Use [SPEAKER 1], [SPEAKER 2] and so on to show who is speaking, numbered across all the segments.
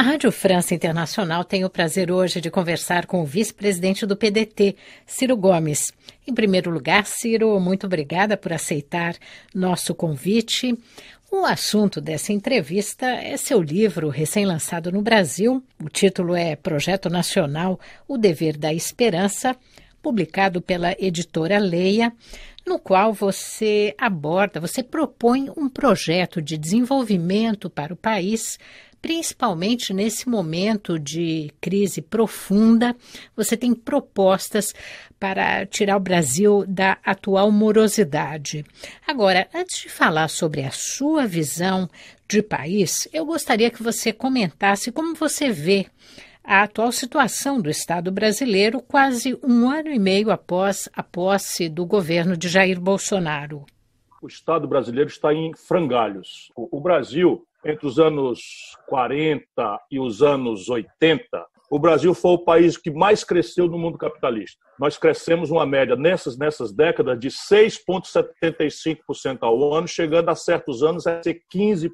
[SPEAKER 1] A Rádio França Internacional tem o prazer hoje de conversar com o vice-presidente do PDT, Ciro Gomes. Em primeiro lugar, Ciro, muito obrigada por aceitar nosso convite. O assunto dessa entrevista é seu livro recém-lançado no Brasil. O título é Projeto Nacional: O Dever da Esperança, publicado pela editora Leia, no qual você aborda, você propõe um projeto de desenvolvimento para o país principalmente nesse momento de crise profunda, você tem propostas para tirar o Brasil da atual morosidade. Agora, antes de falar sobre a sua visão de país, eu gostaria que você comentasse como você vê a atual situação do Estado brasileiro quase um ano e meio após a posse do governo de Jair Bolsonaro.
[SPEAKER 2] O Estado brasileiro está em frangalhos. O Brasil entre os anos 40 e os anos 80, o Brasil foi o país que mais cresceu no mundo capitalista. Nós crescemos uma média nessas, nessas décadas de 6,75% ao ano, chegando a certos anos a ser 15%.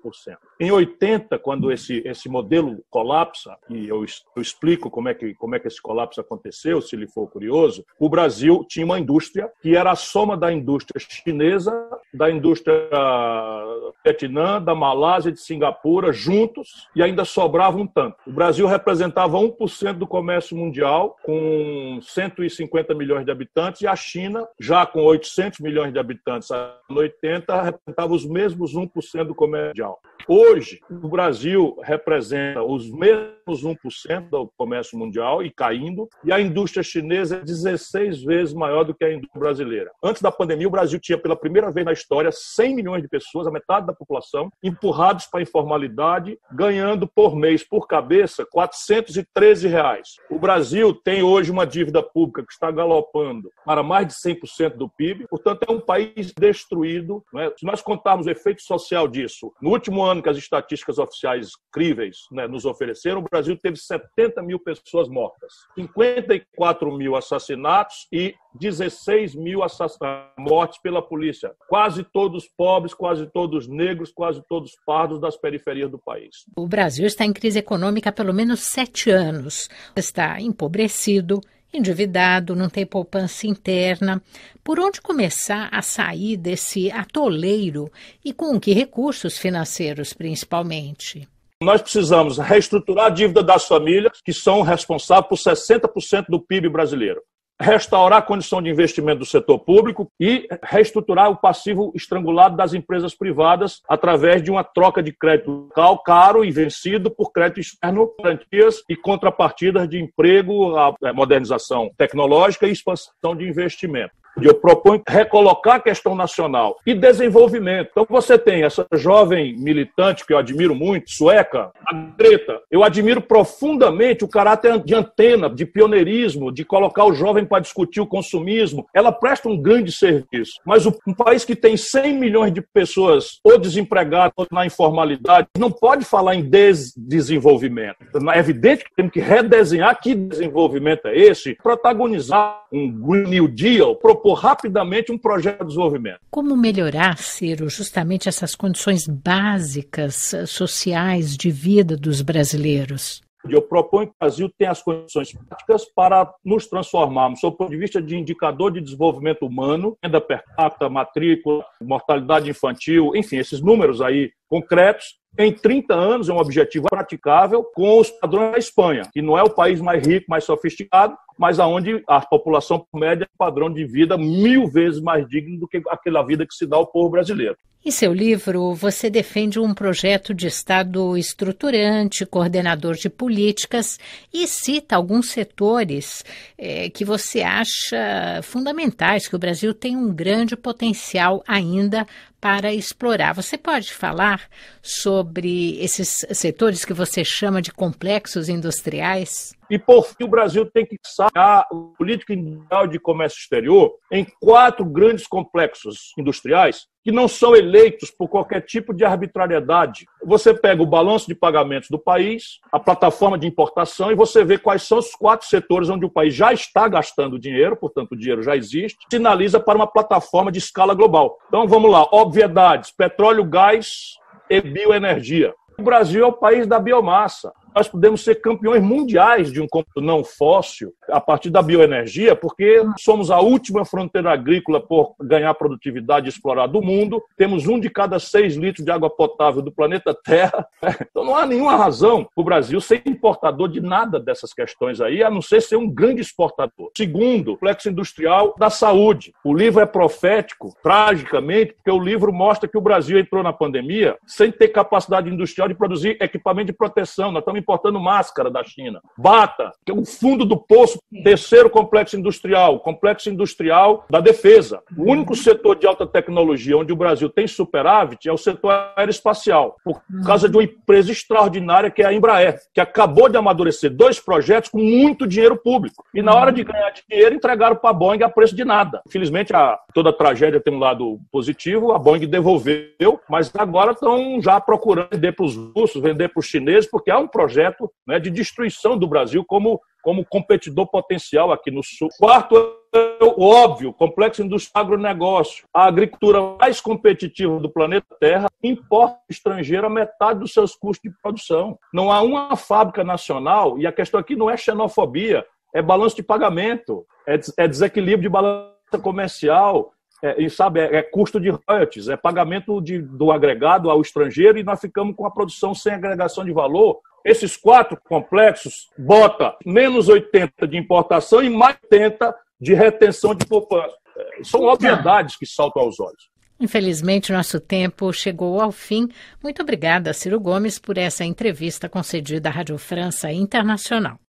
[SPEAKER 2] Em 80, quando esse, esse modelo colapsa, e eu, eu, explico como é, que, como é que esse colapso aconteceu, se ele for curioso, o Brasil tinha uma indústria que era a soma da indústria chinesa, da indústria ah, vietnã, da Malásia, de Singapura, juntos, e ainda sobrava um tanto. O Brasil representava 1% do comércio mundial, com 150 milhões de habitantes, e a China, já com 800 milhões de habitantes, em 80, representava os mesmos 1% do comércio mundial. Hoje, o Brasil representa os mesmos 1% do comércio mundial e caindo, e a indústria chinesa é 16 vezes maior do que a indústria brasileira. Antes da pandemia, o Brasil tinha, pela primeira vez na história, 100 milhões de pessoas, a metade da população, empurrados para a informalidade, ganhando por mês, por cabeça, 413 reais. O Brasil tem hoje uma dívida pública que está galopando para mais de 100% do PIB, portanto, é um país destruído. Né? Se nós contarmos o efeito social disso, no último ano que as estatísticas oficiais críveis né, nos ofereceram, o Brasil teve 70 mil pessoas mortas, 54 mil assassinatos e 16 mil ah, mortes pela polícia. Quase todos pobres, quase todos negros, quase todos pardos das periferias do país.
[SPEAKER 1] O Brasil está em crise econômica há pelo menos sete anos. Está empobrecido, endividado, não tem poupança interna. Por onde começar a sair desse atoleiro e com que recursos financeiros, principalmente?
[SPEAKER 2] Nós precisamos reestruturar a dívida das famílias, que são responsáveis por 60% do PIB brasileiro restaurar a condição de investimento do setor público e reestruturar o passivo estrangulado das empresas privadas através de uma troca de crédito local caro e vencido por crédito externo, garantias e contrapartidas de emprego, é, modernização tecnológica e expansão de investimento eu proponho recolocar a questão nacional e desenvolvimento. Então você tem essa jovem militante que eu admiro muito, sueca, a Greta. Eu admiro profundamente o caráter de antena, de pioneirismo, de colocar o jovem para discutir o consumismo. Ela presta um grande serviço. Mas um país que tem 100 milhões de pessoas ou desempregadas ou na informalidade não pode falar em des desenvolvimento. Então, é evidente que temos que redesenhar que desenvolvimento é esse, protagonizar um Green New Deal, propor propor rapidamente um projeto de desenvolvimento.
[SPEAKER 1] Como melhorar, Ciro, justamente essas condições básicas eh, sociais de vida dos brasileiros?
[SPEAKER 2] Eu proponho que o Brasil tenha as condições práticas para nos transformarmos, sob o ponto de vista de indicador de desenvolvimento humano, renda per capita, matrícula, mortalidade infantil, enfim, esses números aí concretos, em 30 anos é um objetivo praticável com os padrões da Espanha, que não é o país mais rico, mais sofisticado, mas aonde a população média tem é um padrão de vida mil vezes mais digno do que aquela vida que se dá ao povo brasileiro.
[SPEAKER 1] Em seu livro, você defende um projeto de Estado estruturante, coordenador de políticas e cita alguns setores é, que você acha fundamentais, que o Brasil tem um grande potencial ainda para explorar. Você pode falar sobre esses setores que você chama de complexos industriais?
[SPEAKER 2] E por fim, o Brasil tem que sacar a política industrial de comércio exterior em quatro grandes complexos industriais que não são eleitos por qualquer tipo de arbitrariedade. Você pega o balanço de pagamentos do país, a plataforma de importação, e você vê quais são os quatro setores onde o país já está gastando dinheiro, portanto, o dinheiro já existe, sinaliza para uma plataforma de escala global. Então, vamos lá: obviedades, petróleo, gás e bioenergia. O Brasil é o país da biomassa nós podemos ser campeões mundiais de um combustível não fóssil a partir da bioenergia, porque somos a última fronteira agrícola por ganhar produtividade e explorar do mundo, temos um de cada seis litros de água potável do planeta Terra. Então não há nenhuma razão para o Brasil ser importador de nada dessas questões aí, a não ser ser um grande exportador. Segundo, o complexo industrial da saúde. O livro é profético, tragicamente, porque o livro mostra que o Brasil entrou na pandemia sem ter capacidade industrial de produzir equipamento de proteção. Nós estamos importando máscara da China. Bata, que é o fundo do poço, terceiro complexo industrial, complexo industrial da defesa. O único setor de alta tecnologia onde o Brasil tem superávit é o setor aeroespacial, por causa de uma empresa extraordinária que é a Embraer, que acabou de amadurecer dois projetos com muito dinheiro público. E na hora de ganhar dinheiro, entregaram para a Boeing a preço de nada. Infelizmente, a, toda a tragédia tem um lado positivo, a Boeing devolveu, mas agora estão já procurando vender para os russos, vender para os chineses, porque há um projeto projeto né, de destruição do Brasil como, como competidor potencial aqui no Sul. Quarto, é o óbvio, complexo industrial agronegócio. A agricultura mais competitiva do planeta Terra importa estrangeira metade dos seus custos de produção. Não há uma fábrica nacional, e a questão aqui não é xenofobia, é balanço de pagamento, é, des é desequilíbrio de balança comercial, é, e sabe, é, é, custo de royalties, é pagamento de, do agregado ao estrangeiro e nós ficamos com a produção sem agregação de valor esses quatro complexos bota menos 80 de importação e mais 80 de retenção de poupança. É, são obviedades que saltam aos olhos.
[SPEAKER 1] Infelizmente, nosso tempo chegou ao fim. Muito obrigada, Ciro Gomes, por essa entrevista concedida à Rádio França Internacional.